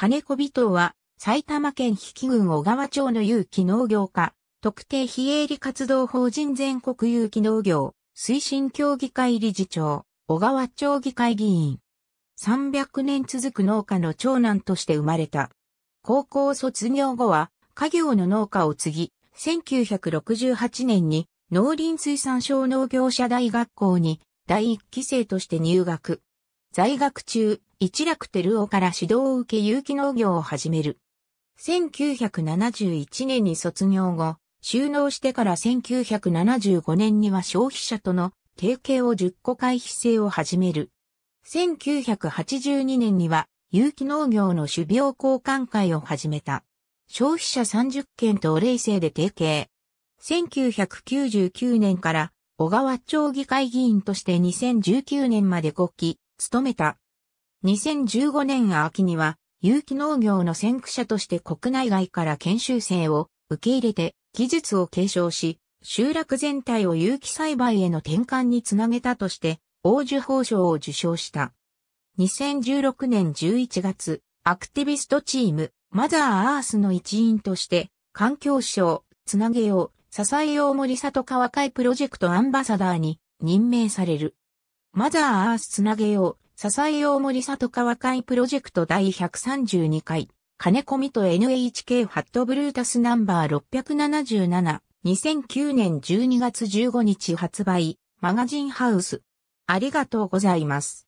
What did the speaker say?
金子尾藤は、埼玉県比企郡小川町の有機農業家、特定非営利活動法人全国有機農業、推進協議会理事長、小川町議会議員。300年続く農家の長男として生まれた。高校卒業後は、家業の農家を継ぎ、1968年に農林水産省農業者大学校に第一期生として入学。在学中、一楽テルオから指導を受け有機農業を始める。1971年に卒業後、収納してから1975年には消費者との提携を10個回避制を始める。1982年には有機農業の種苗交換会を始めた。消費者30件とお礼制で提携。1999年から小川町議会議員として2019年まで5期、務めた。2015年秋には、有機農業の先駆者として国内外から研修生を受け入れて技術を継承し、集落全体を有機栽培への転換につなげたとして、王樹法賞を受賞した。2016年11月、アクティビストチーム、マザーアースの一員として、環境省、つなげよう、支えよう森里川会プロジェクトアンバサダーに任命される。マザーアースつなげよう、笹井大森里川会プロジェクト第132回、金込みと NHK ファットブルータスナンバー677、2009年12月15日発売、マガジンハウス。ありがとうございます。